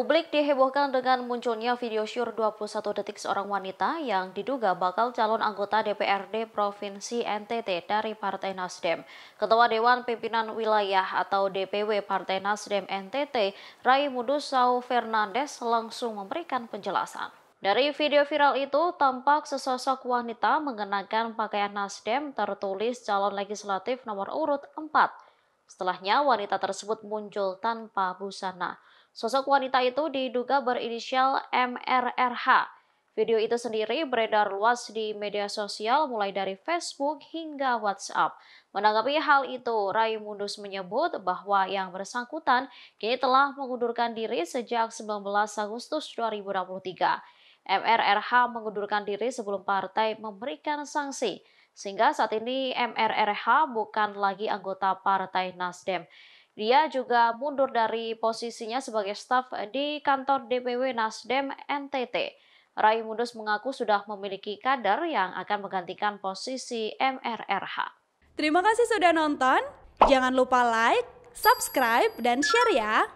Publik dihebohkan dengan munculnya video syur 21 detik seorang wanita yang diduga bakal calon anggota DPRD Provinsi NTT dari Partai Nasdem. Ketua Dewan Pimpinan Wilayah atau DPW Partai Nasdem NTT, Rai Mudusau Fernandes langsung memberikan penjelasan. Dari video viral itu, tampak sesosok wanita mengenakan pakaian Nasdem tertulis calon legislatif nomor urut 4. Setelahnya, wanita tersebut muncul tanpa busana. Sosok wanita itu diduga berinisial MRRH. Video itu sendiri beredar luas di media sosial mulai dari Facebook hingga WhatsApp. Menanggapi hal itu, Mundus menyebut bahwa yang bersangkutan kini telah mengundurkan diri sejak 19 Agustus 2023. MRRH mengundurkan diri sebelum partai memberikan sanksi, sehingga saat ini MRRH bukan lagi anggota Partai Nasdem. Dia juga mundur dari posisinya sebagai staf di kantor DPW Nasdem NTT. Rai Mudus mengaku sudah memiliki kader yang akan menggantikan posisi MRRH. Terima kasih sudah nonton. Jangan lupa like, subscribe, dan share ya.